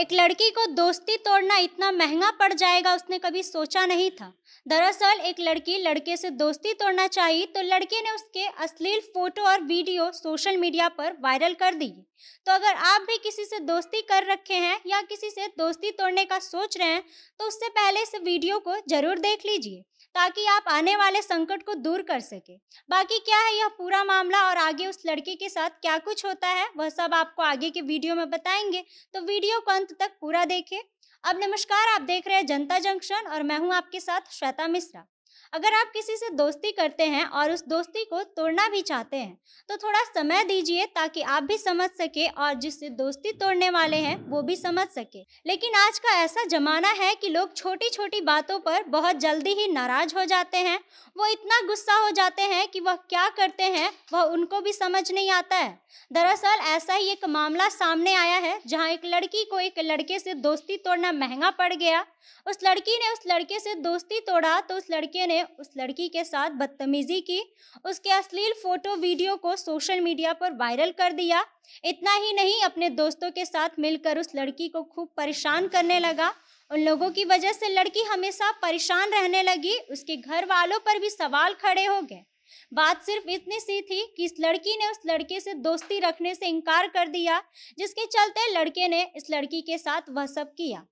एक लड़की को दोस्ती तोड़ना इतना महंगा पड़ जाएगा उसने कभी सोचा नहीं था दरअसल एक लड़की लड़के से दोस्ती तोड़ना चाहिए तो लड़के ने उसके अश्लील फोटो और वीडियो सोशल मीडिया पर वायरल कर दिए तो अगर आप भी किसी से दोस्ती कर रखे हैं या किसी से दोस्ती तोड़ने का सोच रहे हैं तो उससे पहले इस वीडियो को जरूर देख लीजिए ताकि आप आने वाले संकट को दूर कर सके बाकी क्या है यह पूरा मामला और आगे उस लड़के के साथ क्या कुछ होता है वह सब आपको आगे के वीडियो में बताएंगे तो वीडियो को अंत तक पूरा देखें अब नमस्कार आप देख रहे हैं जनता जंक्शन और मैं हूं आपके साथ श्वेता मिश्रा अगर आप किसी से दोस्ती करते हैं और उस दोस्ती को तोड़ना भी चाहते हैं तो थोड़ा समय दीजिए ताकि आप भी समझ सके और जिससे दोस्ती तोड़ने वाले हैं वो भी समझ सके लेकिन आज का ऐसा ज़माना है कि लोग छोटी छोटी बातों पर बहुत जल्दी ही नाराज़ हो जाते हैं वो इतना गुस्सा हो जाते हैं कि वह क्या करते हैं वह उनको भी समझ नहीं आता है दरअसल ऐसा ही एक मामला सामने आया है जहाँ एक लड़की को एक लड़के से दोस्ती तोड़ना महंगा पड़ गया उस लड़की ने उस लड़के से दोस्ती तोड़ा तो उस लड़के ने उस लड़की के साथ बदतमीजी की उसके अश्लील फोटो वीडियो को सोशल मीडिया पर वायरल कर दिया इतना ही नहीं अपने दोस्तों के साथ मिलकर उस लड़की को खूब परेशान करने लगा उन लोगों की वजह से लड़की हमेशा परेशान रहने लगी उसके घर वालों पर भी सवाल खड़े हो गए बात सिर्फ इतनी सी थी कि इस लड़की ने उस लड़के से दोस्ती रखने से इनकार कर दिया जिसके चलते लड़के ने इस लड़की के साथ वह सब किया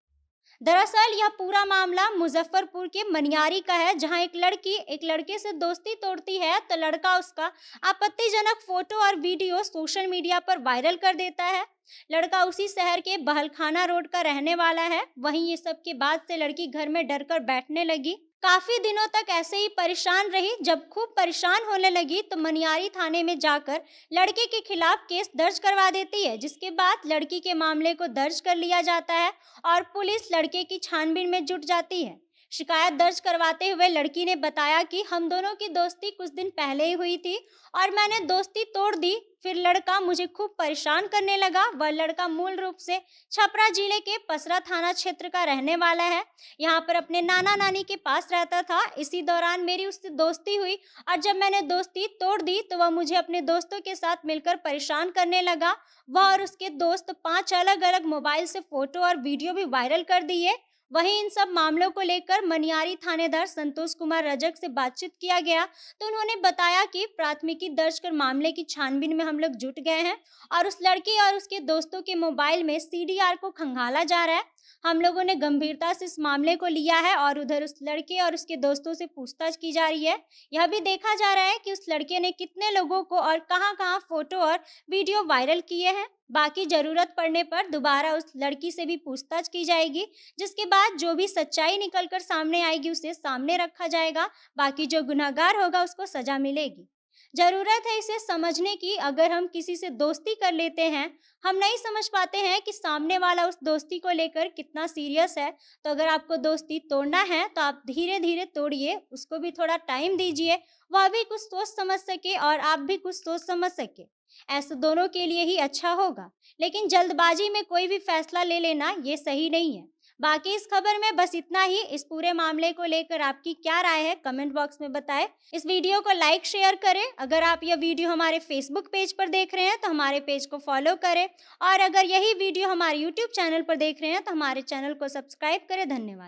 दरअसल यह पूरा मामला मुजफ्फरपुर के मनियारी का है जहां एक लड़की एक लड़के से दोस्ती तोड़ती है तो लड़का उसका आपत्तिजनक फोटो और वीडियो सोशल मीडिया पर वायरल कर देता है लड़का उसी शहर के बहलखाना रोड का रहने वाला है वहीं ये सब के बाद से लड़की घर में डरकर बैठने लगी काफ़ी दिनों तक ऐसे ही परेशान रही जब खूब परेशान होने लगी तो मनियारी थाने में जाकर लड़के के खिलाफ केस दर्ज करवा देती है जिसके बाद लड़की के मामले को दर्ज कर लिया जाता है और पुलिस लड़के की छानबीन में जुट जाती है शिकायत दर्ज करवाते हुए लड़की ने बताया कि हम दोनों की दोस्ती कुछ दिन पहले ही हुई थी और मैंने दोस्ती तोड़ दी फिर लड़का मुझे खूब परेशान करने लगा वह लड़का मूल रूप से छपरा जिले के पसरा थाना क्षेत्र का रहने वाला है यहाँ पर अपने नाना नानी के पास रहता था इसी दौरान मेरी उससे दोस्ती हुई और जब मैंने दोस्ती तोड़ दी तो वह मुझे अपने दोस्तों के साथ मिलकर परेशान करने लगा वह और उसके दोस्त पांच अलग अलग मोबाइल से फोटो और वीडियो भी वायरल कर दिए वहीं इन सब मामलों को लेकर मनियारी थानेदार संतोष कुमार रजक से बातचीत किया गया तो उन्होंने बताया कि प्राथमिकी दर्ज कर मामले की छानबीन में हम लोग जुट गए हैं और उस लड़की और उसके दोस्तों के मोबाइल में सीडीआर को खंगाला जा रहा है हम लोगों ने गंभीरता से इस मामले को लिया है और उधर उस लड़के और उसके दोस्तों से पूछताछ की जा रही है यह भी देखा जा रहा है कि उस लड़के ने कितने लोगों को और कहां कहां फोटो और वीडियो वायरल किए हैं बाकी जरूरत पड़ने पर दोबारा उस लड़की से भी पूछताछ की जाएगी जिसके बाद जो भी सच्चाई निकलकर सामने आएगी उसे सामने रखा जाएगा बाकी जो गुनागार होगा उसको सजा मिलेगी जरूरत है इसे समझने की अगर हम किसी से दोस्ती कर लेते हैं हम नहीं समझ पाते हैं कि सामने वाला उस दोस्ती को लेकर कितना सीरियस है तो अगर आपको दोस्ती तोड़ना है तो आप धीरे धीरे तोड़िए उसको भी थोड़ा टाइम दीजिए वह भी कुछ सोच समझ सके और आप भी कुछ सोच समझ सके ऐसे दोनों के लिए ही अच्छा होगा लेकिन जल्दबाजी में कोई भी फैसला ले लेना ये सही नहीं है बाकी इस खबर में बस इतना ही इस पूरे मामले को लेकर आपकी क्या राय है कमेंट बॉक्स में बताएं इस वीडियो को लाइक शेयर करें अगर आप यह वीडियो हमारे फेसबुक पेज पर देख रहे हैं तो हमारे पेज को फॉलो करें और अगर यही वीडियो हमारे यूट्यूब चैनल पर देख रहे हैं तो हमारे चैनल को सब्सक्राइब करें धन्यवाद